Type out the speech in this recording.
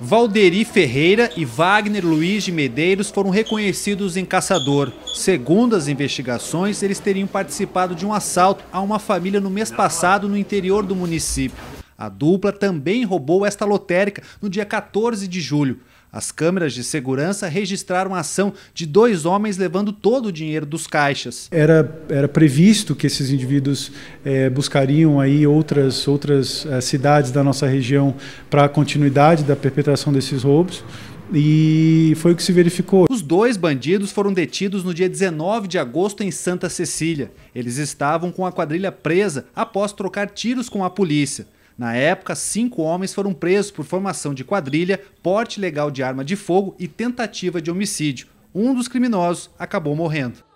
Valderi Ferreira e Wagner Luiz de Medeiros foram reconhecidos em caçador. Segundo as investigações, eles teriam participado de um assalto a uma família no mês passado no interior do município. A dupla também roubou esta lotérica no dia 14 de julho. As câmeras de segurança registraram a ação de dois homens levando todo o dinheiro dos caixas. Era, era previsto que esses indivíduos é, buscariam aí outras, outras é, cidades da nossa região para a continuidade da perpetração desses roubos. E foi o que se verificou. Os dois bandidos foram detidos no dia 19 de agosto em Santa Cecília. Eles estavam com a quadrilha presa após trocar tiros com a polícia. Na época, cinco homens foram presos por formação de quadrilha, porte ilegal de arma de fogo e tentativa de homicídio. Um dos criminosos acabou morrendo.